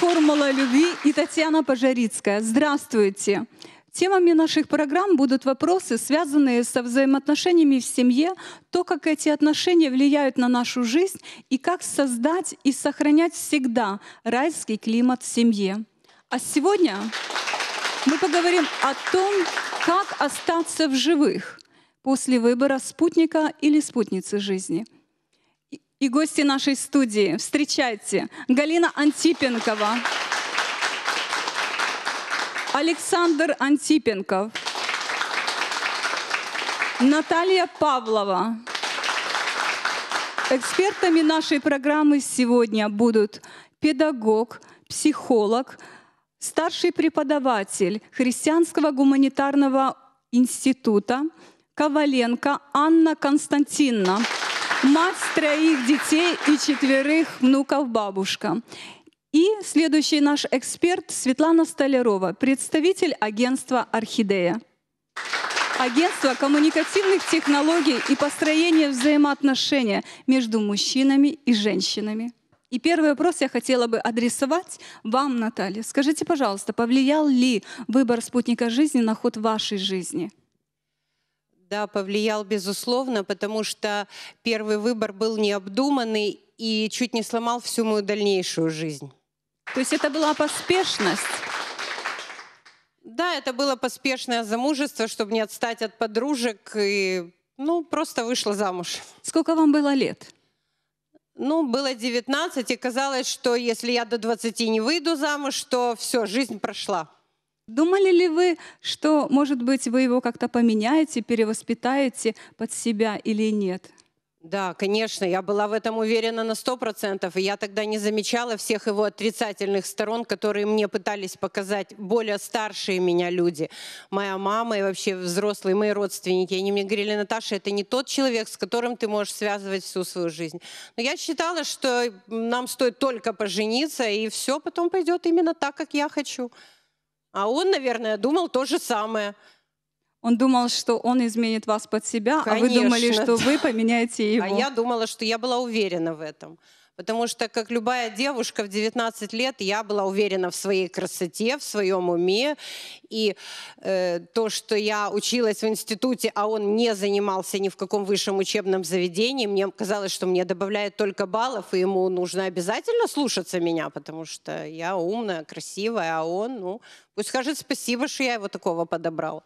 «Формула любви» и Татьяна Пожарицкая. Здравствуйте! Темами наших программ будут вопросы, связанные со взаимоотношениями в семье, то, как эти отношения влияют на нашу жизнь и как создать и сохранять всегда райский климат в семье. А сегодня мы поговорим о том, как остаться в живых после выбора спутника или спутницы жизни. И гости нашей студии, встречайте, Галина Антипенкова. Александр Антипенков. Наталья Павлова. Экспертами нашей программы сегодня будут педагог, психолог, старший преподаватель Христианского гуманитарного института Коваленко Анна Константиновна, мать троих детей и четверых внуков бабушка. И следующий наш эксперт Светлана Столярова, представитель агентства «Орхидея». Агентство коммуникативных технологий и построения взаимоотношения между мужчинами и женщинами. И первый вопрос я хотела бы адресовать вам, Наталья. Скажите, пожалуйста, повлиял ли выбор спутника жизни на ход вашей жизни? Да, повлиял, безусловно, потому что первый выбор был необдуманный и чуть не сломал всю мою дальнейшую жизнь. То есть это была поспешность. Да, это было поспешное замужество, чтобы не отстать от подружек. И, ну, просто вышла замуж. Сколько вам было лет? Ну, было 19, и казалось, что если я до 20 не выйду замуж, то все, жизнь прошла. Думали ли вы, что, может быть, вы его как-то поменяете, перевоспитаете под себя или нет? Да, конечно, я была в этом уверена на сто процентов, и я тогда не замечала всех его отрицательных сторон, которые мне пытались показать более старшие меня люди, моя мама и вообще взрослые мои родственники. Они мне говорили, Наташа, это не тот человек, с которым ты можешь связывать всю свою жизнь. Но я считала, что нам стоит только пожениться, и все потом пойдет именно так, как я хочу. А он, наверное, думал то же самое – он думал, что он изменит вас под себя, Конечно. а вы думали, что вы поменяете а его. А я думала, что я была уверена в этом. Потому что, как любая девушка в 19 лет, я была уверена в своей красоте, в своем уме. И э, то, что я училась в институте, а он не занимался ни в каком высшем учебном заведении, мне казалось, что мне добавляет только баллов, и ему нужно обязательно слушаться меня, потому что я умная, красивая, а он, ну, пусть скажет спасибо, что я его такого подобрала.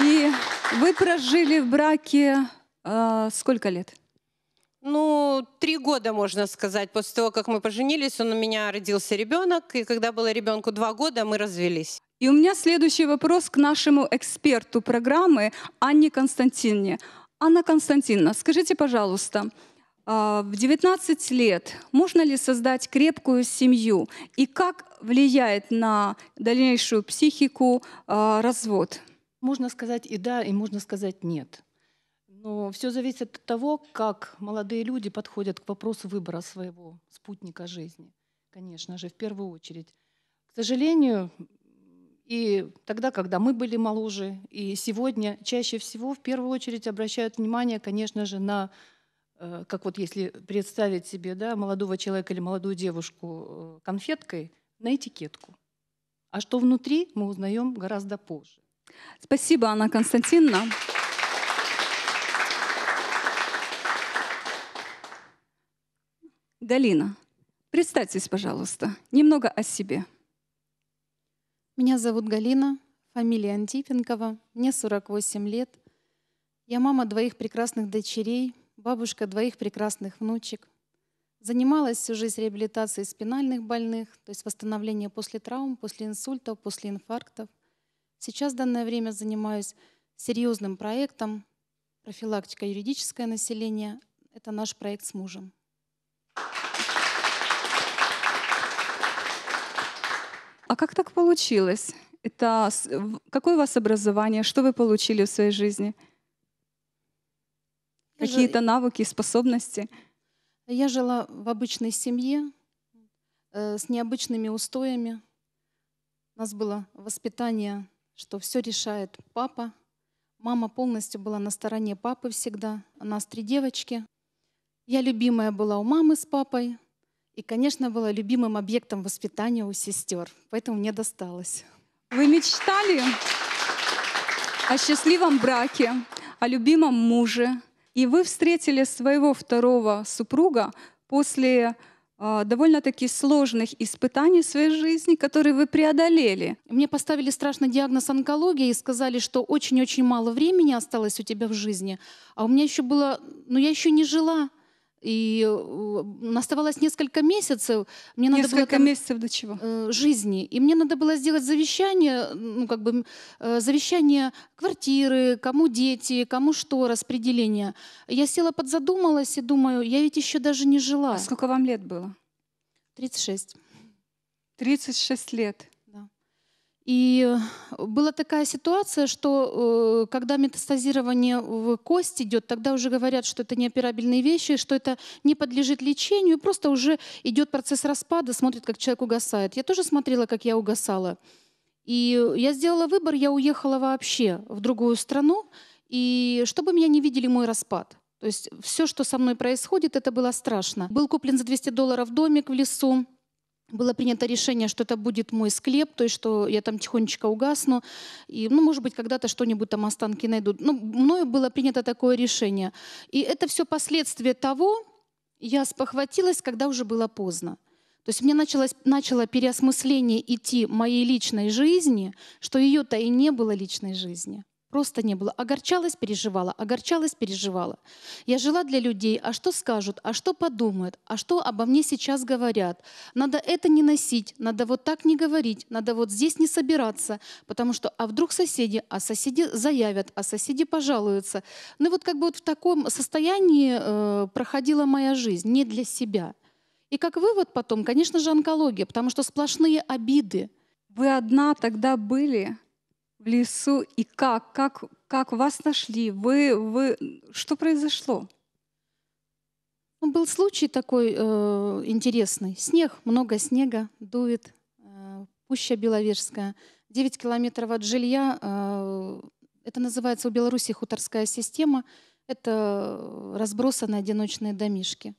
И вы прожили в браке э, сколько лет? Ну, три года, можно сказать. После того, как мы поженились, он у меня родился ребенок, и когда было ребенку два года, мы развелись. И у меня следующий вопрос к нашему эксперту программы Анне Константиновне. Анна Константиновна, скажите, пожалуйста, а, в 19 лет можно ли создать крепкую семью и как влияет на дальнейшую психику а, развод? Можно сказать и да, и можно сказать нет. Но все зависит от того, как молодые люди подходят к вопросу выбора своего спутника жизни, конечно же, в первую очередь. К сожалению, и тогда, когда мы были моложе, и сегодня чаще всего в первую очередь обращают внимание, конечно же, на Э, как вот если представить себе да, молодого человека или молодую девушку э, конфеткой, на этикетку. А что внутри, мы узнаем гораздо позже. Спасибо, Анна Константиновна. Галина, представьтесь, пожалуйста, немного о себе. Меня зовут Галина, фамилия Антипенкова, мне 48 лет. Я мама двоих прекрасных дочерей, бабушка двоих прекрасных внучек. Занималась всю жизнь реабилитацией спинальных больных, то есть восстановление после травм, после инсультов, после инфарктов. Сейчас в данное время занимаюсь серьезным проектом «Профилактика юридическое население». Это наш проект с мужем. А как так получилось? Это какое у вас образование? Что вы получили в своей жизни? какие-то навыки, способности? Я жила в обычной семье э, с необычными устоями. У нас было воспитание, что все решает папа. Мама полностью была на стороне папы всегда. У нас три девочки. Я любимая была у мамы с папой. И, конечно, была любимым объектом воспитания у сестер. Поэтому мне досталось. Вы мечтали о счастливом браке, о любимом муже, и вы встретили своего второго супруга после а, довольно-таки сложных испытаний в своей жизни, которые вы преодолели. Мне поставили страшный диагноз онкология и сказали, что очень-очень мало времени осталось у тебя в жизни. А у меня еще было... Ну, я еще не жила. И э, оставалось несколько месяцев. Мне несколько надо было там, месяцев до чего? Э, жизни. И мне надо было сделать завещание, ну как бы э, завещание квартиры, кому дети, кому что, распределение. Я села подзадумалась и думаю, я ведь еще даже не жила. А сколько вам лет было? 36. 36 лет. И э, была такая ситуация, что э, когда метастазирование в кость идет, тогда уже говорят, что это неоперабельные вещи, что это не подлежит лечению, просто уже идет процесс распада, смотрит, как человек угасает. Я тоже смотрела, как я угасала. И я сделала выбор, я уехала вообще в другую страну, и чтобы меня не видели мой распад. То есть все, что со мной происходит, это было страшно. Был куплен за 200 долларов домик в лесу, было принято решение, что это будет мой склеп, то есть что я там тихонечко угасну, и, ну, может быть, когда-то что-нибудь там останки найдут. Ну, мною было принято такое решение. И это все последствия того, я спохватилась, когда уже было поздно. То есть мне началось, начало переосмысление идти моей личной жизни, что ее-то и не было личной жизни. Просто не было. Огорчалась, переживала, огорчалась, переживала. Я жила для людей, а что скажут, а что подумают, а что обо мне сейчас говорят. Надо это не носить, надо вот так не говорить, надо вот здесь не собираться, потому что а вдруг соседи, а соседи заявят, а соседи пожалуются. Ну вот как бы вот в таком состоянии э, проходила моя жизнь, не для себя. И как вывод потом, конечно же, онкология, потому что сплошные обиды. Вы одна тогда были, в лесу, и как, как, как вас нашли, вы, вы, что произошло? Ну, был случай такой э, интересный. Снег, много снега, дует, э, пуща Беловежская. 9 километров от жилья, э, это называется у Беларуси хуторская система, это э, разбросанные одиночные домишки.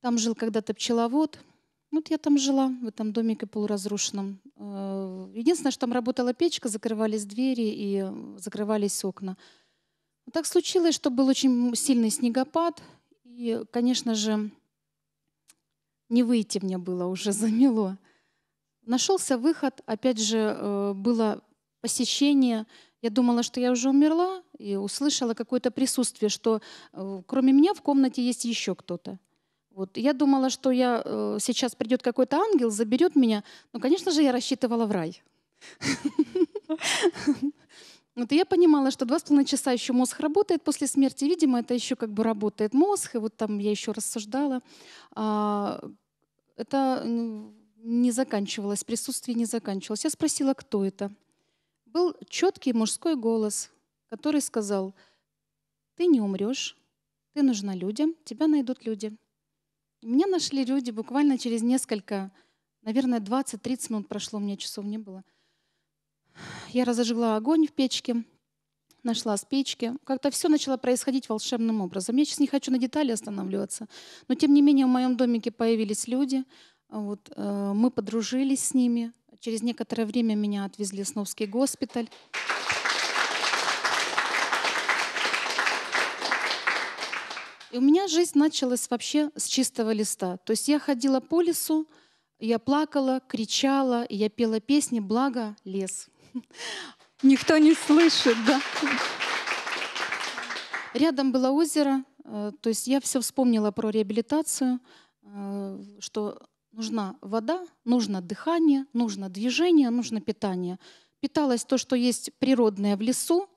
Там жил когда-то пчеловод – вот я там жила, в этом домике полуразрушенном. Э, единственное, что там работала печка, закрывались двери и закрывались окна. Так случилось, что был очень сильный снегопад, и, конечно же, не выйти мне было, уже замело. Нашелся выход, опять же, э, было посещение. Я думала, что я уже умерла, и услышала какое-то присутствие, что э, кроме меня в комнате есть еще кто-то. Вот. Я думала, что я, э, сейчас придет какой-то ангел, заберет меня. Но, конечно же, я рассчитывала в рай. Вот, я понимала, что два с половиной часа еще мозг работает после смерти. Видимо, это еще как бы работает мозг. И вот там я еще рассуждала. А, это ну, не заканчивалось, присутствие не заканчивалось. Я спросила, кто это. Был четкий мужской голос, который сказал, ты не умрешь, ты нужна людям, тебя найдут люди. Меня нашли люди буквально через несколько, наверное, 20-30 минут прошло, у меня часов не было. Я разожгла огонь в печке, нашла с печки. Как-то все начало происходить волшебным образом. Я сейчас не хочу на детали останавливаться, но тем не менее в моем домике появились люди. Вот, э, мы подружились с ними. Через некоторое время меня отвезли в Сновский госпиталь. И у меня жизнь началась вообще с чистого листа. То есть я ходила по лесу, я плакала, кричала, я пела песни, благо лес. Никто не слышит, да? Рядом было озеро, э, то есть я все вспомнила про реабилитацию, э, что нужна вода, нужно дыхание, нужно движение, нужно питание. Питалось то, что есть природное в лесу,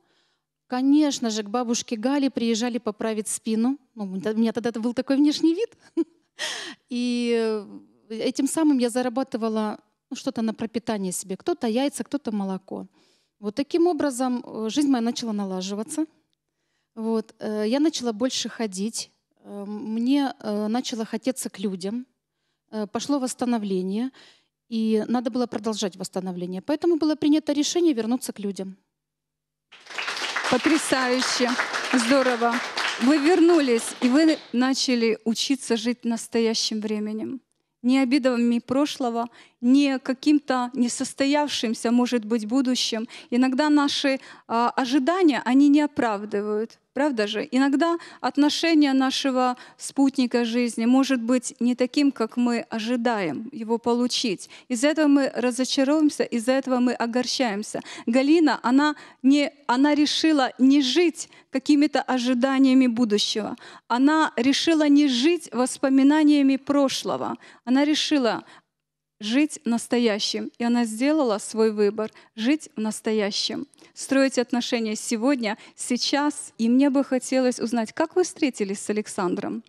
Конечно же, к бабушке Гали приезжали поправить спину. Ну, у меня тогда был такой внешний вид. И э, этим самым я зарабатывала ну, что-то на пропитание себе. Кто-то яйца, кто-то молоко. Вот таким образом э, жизнь моя начала налаживаться. Вот. Э, я начала больше ходить. Мне начало хотеться к людям. Пошло восстановление. И надо было продолжать восстановление. Поэтому было принято решение вернуться к людям. Потрясающе. Здорово. Вы вернулись, и вы начали учиться жить настоящим временем. Не обидами прошлого, не каким-то несостоявшимся, может быть, будущим. Иногда наши э, ожидания, они не оправдывают. Правда же? Иногда отношение нашего спутника жизни может быть не таким, как мы ожидаем его получить. Из-за этого мы разочаровываемся, из-за этого мы огорчаемся. Галина, она, не, она решила не жить какими-то ожиданиями будущего. Она решила не жить воспоминаниями прошлого. Она решила, жить настоящим. И она сделала свой выбор — жить в настоящем, строить отношения сегодня, сейчас. И мне бы хотелось узнать, как вы встретились с Александром?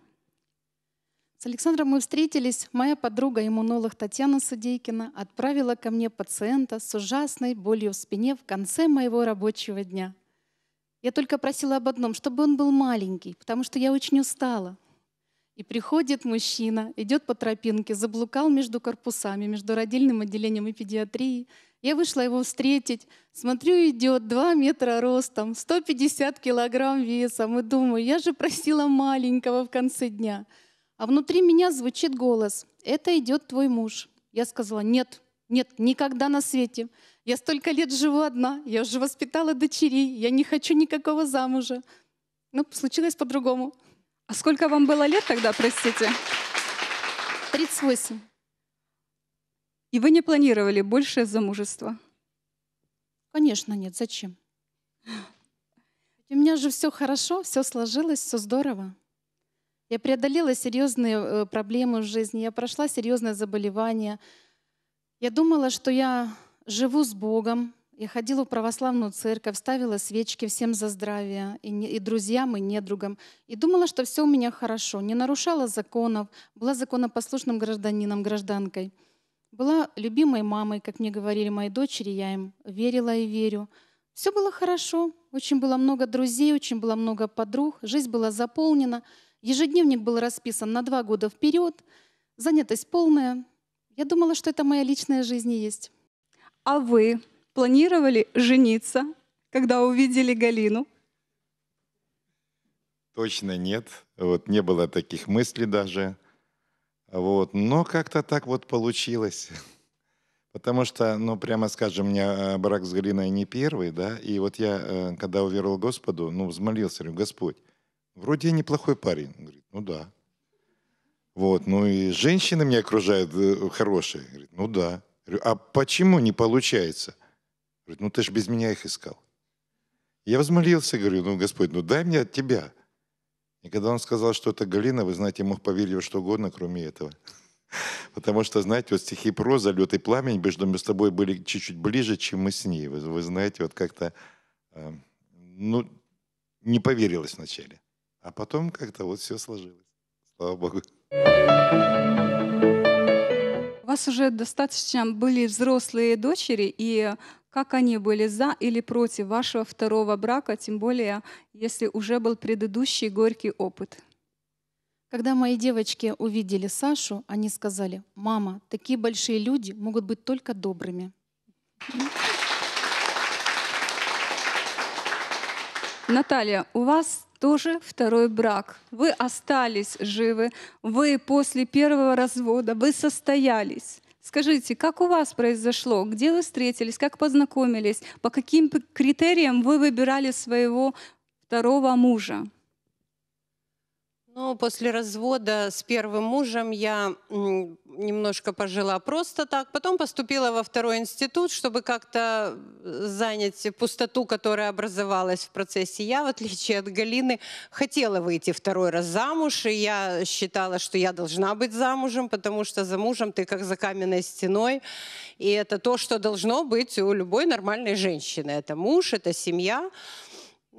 С Александром мы встретились. Моя подруга иммунолог Татьяна Судейкина отправила ко мне пациента с ужасной болью в спине в конце моего рабочего дня. Я только просила об одном, чтобы он был маленький, потому что я очень устала. И приходит мужчина, идет по тропинке, заблукал между корпусами, между родильным отделением и педиатрией. Я вышла его встретить, смотрю, идет 2 метра ростом, 150 килограмм весом, и думаю, я же просила маленького в конце дня. А внутри меня звучит голос, это идет твой муж. Я сказала, нет, нет, никогда на свете. Я столько лет живу одна, я уже воспитала дочерей, я не хочу никакого замужа. Но ну, случилось по-другому. А сколько вам было лет тогда, простите? 38. И вы не планировали большее замужество? Конечно, нет. Зачем? У меня же все хорошо, все сложилось, все здорово. Я преодолела серьезные э, проблемы в жизни, я прошла серьезное заболевание. Я думала, что я живу с Богом, я ходила в православную церковь, ставила свечки всем за здравие, и, не, и друзьям, и недругам. И думала, что все у меня хорошо. Не нарушала законов, была законопослушным гражданином, гражданкой. Была любимой мамой, как мне говорили мои дочери, я им верила и верю. Все было хорошо, очень было много друзей, очень было много подруг, жизнь была заполнена. Ежедневник был расписан на два года вперед, занятость полная. Я думала, что это моя личная жизнь и есть. А вы планировали жениться, когда увидели Галину? Точно нет. Вот не было таких мыслей даже. Вот. Но как-то так вот получилось. Потому что, ну, прямо скажем, у меня э, брак с Галиной не первый, да, и вот я, э, когда уверовал Господу, ну, взмолился, говорю, Господь, вроде я неплохой парень. Он говорит, ну да. Вот, ну и женщины меня окружают э, хорошие. Говорит, ну да. Говорю, а почему не получается? Говорит, ну ты же без меня их искал. Я возмолился, говорю, ну Господь, ну дай мне от тебя. И когда он сказал, что это Галина, вы знаете, мог поверить что угодно, кроме этого. Потому что, знаете, вот стихи проза, лед и пламень между мы с тобой были чуть-чуть ближе, чем мы с ней. Вы, вы знаете, вот как-то, э, ну, не поверилось вначале. А потом как-то вот все сложилось. Слава Богу. У вас уже достаточно были взрослые дочери, и как они были за или против вашего второго брака, тем более, если уже был предыдущий горький опыт. Когда мои девочки увидели Сашу, они сказали, «Мама, такие большие люди могут быть только добрыми». Наталья, у вас тоже второй брак. Вы остались живы, вы после первого развода, вы состоялись. Скажите, как у вас произошло? Где вы встретились? Как познакомились? По каким критериям вы выбирали своего второго мужа? Ну, после развода с первым мужем я немножко пожила просто так. Потом поступила во второй институт, чтобы как-то э, занять пустоту, которая образовалась в процессе. Я, в отличие от Галины, хотела выйти второй раз замуж, и я считала, что я должна быть замужем, потому что за мужем ты как за каменной стеной. И это то, что должно быть у любой нормальной женщины. Это муж, это семья.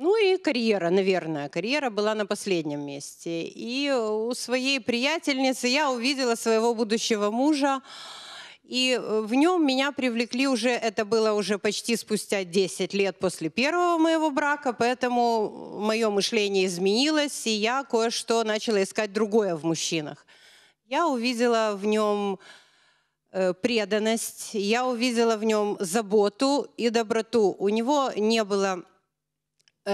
Ну и карьера, наверное. Карьера была на последнем месте. И у своей приятельницы я увидела своего будущего мужа. И э, в нем меня привлекли уже, это было уже почти спустя 10 лет после первого моего брака, поэтому мое мышление изменилось, и я кое-что начала искать другое в мужчинах. Я увидела в нем э, преданность, я увидела в нем заботу и доброту. У него не было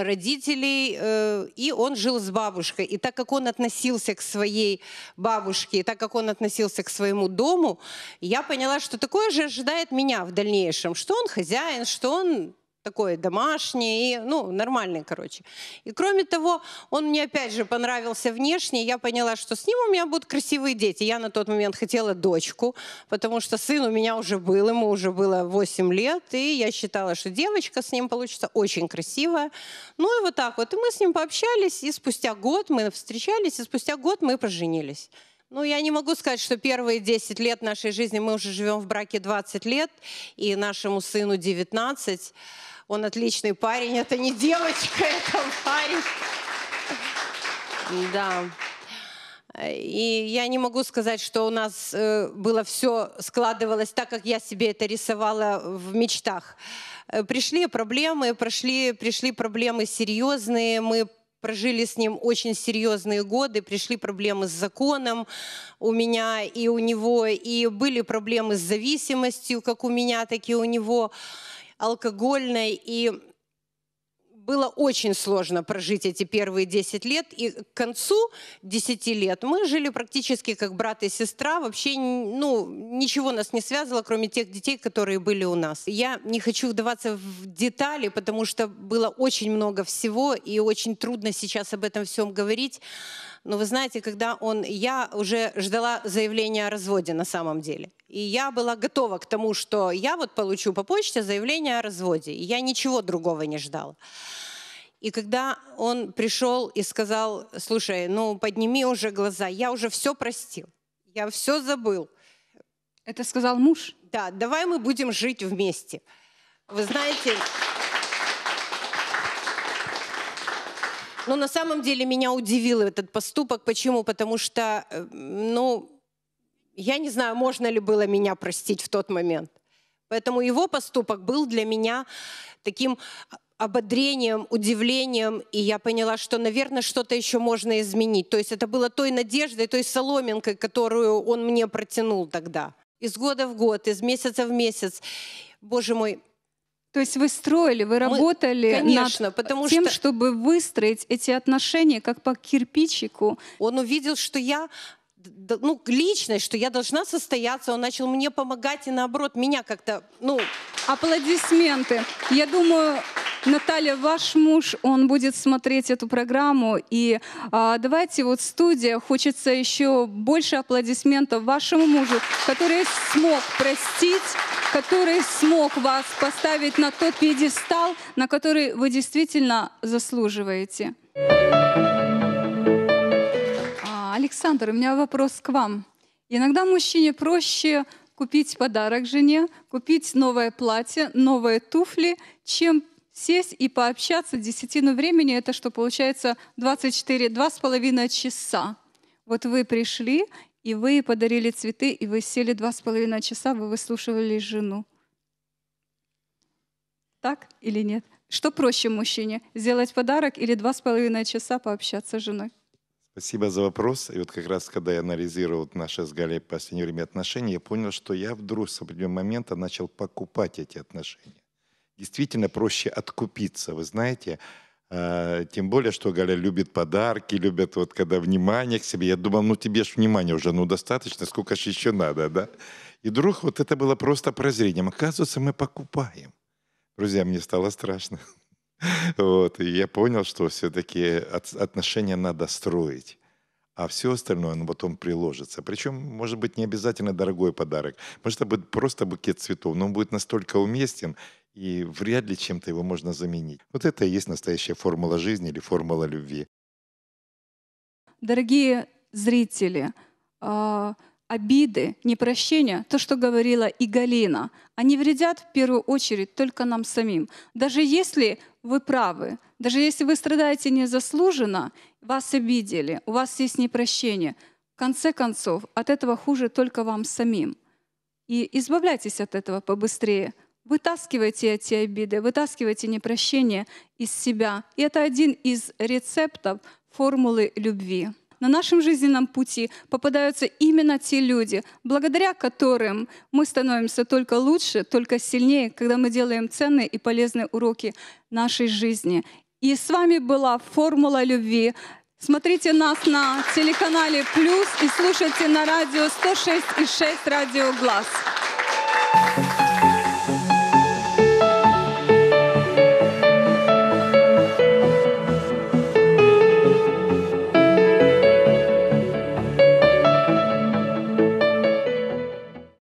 родителей, э, и он жил с бабушкой. И так как он относился к своей бабушке, и так как он относился к своему дому, я поняла, что такое же ожидает меня в дальнейшем, что он хозяин, что он такой домашний, ну, нормальный, короче. И кроме того, он мне опять же понравился внешне, я поняла, что с ним у меня будут красивые дети. Я на тот момент хотела дочку, потому что сын у меня уже был, ему уже было 8 лет, и я считала, что девочка с ним получится очень красивая. Ну и вот так вот. И мы с ним пообщались, и спустя год мы встречались, и спустя год мы поженились. Ну, я не могу сказать, что первые 10 лет нашей жизни мы уже живем в браке 20 лет, и нашему сыну 19. Он отличный парень, это не девочка, это парень. Да. И я не могу сказать, что у нас э, было все складывалось так, как я себе это рисовала в мечтах. Э, пришли проблемы, прошли, пришли проблемы серьезные, мы прожили с ним очень серьезные годы, пришли проблемы с законом у меня и у него, и были проблемы с зависимостью, как у меня, так и у него алкогольной, и было очень сложно прожить эти первые 10 лет. И к концу 10 лет мы жили практически как брат и сестра. Вообще ну, ничего нас не связывало, кроме тех детей, которые были у нас. Я не хочу вдаваться в детали, потому что было очень много всего, и очень трудно сейчас об этом всем говорить. Но вы знаете, когда он... Я уже ждала заявления о разводе на самом деле. И я была готова к тому, что я вот получу по почте заявление о разводе. И я ничего другого не ждала. И когда он пришел и сказал, слушай, ну подними уже глаза, я уже все простил, я все забыл. Это сказал муж? Да, давай мы будем жить вместе. Вы знаете, ну на самом деле меня удивил этот поступок. Почему? Потому что, э, ну, я не знаю, можно ли было меня простить в тот момент. Поэтому его поступок был для меня таким ободрением, удивлением, и я поняла, что, наверное, что-то еще можно изменить. То есть это было той надеждой, той соломинкой, которую он мне протянул тогда. Из года в год, из месяца в месяц. Боже мой, то есть вы строили, вы работали Мы, конечно, над потому тем, что... чтобы выстроить эти отношения как по кирпичику. Он увидел, что я ну, личность, что я должна состояться, он начал мне помогать и наоборот меня как-то, ну... Аплодисменты. Я думаю, Наталья, ваш муж, он будет смотреть эту программу, и а, давайте вот студия, хочется еще больше аплодисментов вашему мужу, который смог простить, который смог вас поставить на тот пьедестал, на который вы действительно заслуживаете. Thank you. Александр, у меня вопрос к вам. Иногда мужчине проще купить подарок жене, купить новое платье, новые туфли, чем сесть и пообщаться десятину времени. Это что получается 24, два с половиной часа. Вот вы пришли, и вы подарили цветы, и вы сели два с половиной часа, вы выслушивали жену. Так или нет? Что проще мужчине, сделать подарок или два с половиной часа пообщаться с женой? Спасибо за вопрос. И вот как раз, когда я анализировал наши с Галей в последнее время отношения, я понял, что я вдруг с определенного момента начал покупать эти отношения. Действительно проще откупиться, вы знаете. А, тем более, что Галя любит подарки, любит вот когда внимание к себе. Я думал, ну тебе же внимание уже, ну достаточно, сколько же еще надо, да? И вдруг вот это было просто прозрением. Оказывается, мы покупаем. Друзья, мне стало страшно. Вот, и я понял, что все-таки отношения надо строить а все остальное оно ну, потом приложится. Причем, может быть, не обязательно дорогой подарок. Может, это будет просто букет цветов, но он будет настолько уместен, и вряд ли чем-то его можно заменить. Вот это и есть настоящая формула жизни или формула любви. Дорогие зрители, а, обиды, непрощения, то, что говорила и Галина, они вредят в первую очередь только нам самим. Даже если вы правы, даже если вы страдаете незаслуженно, вас обидели, у вас есть непрощение, в конце концов, от этого хуже только вам самим. И избавляйтесь от этого побыстрее. Вытаскивайте эти обиды, вытаскивайте непрощение из себя. И это один из рецептов формулы любви на нашем жизненном пути попадаются именно те люди, благодаря которым мы становимся только лучше, только сильнее, когда мы делаем ценные и полезные уроки нашей жизни. И с вами была «Формула любви». Смотрите нас на телеканале «Плюс» и слушайте на радио 106.6 и 6 «Радио Глаз».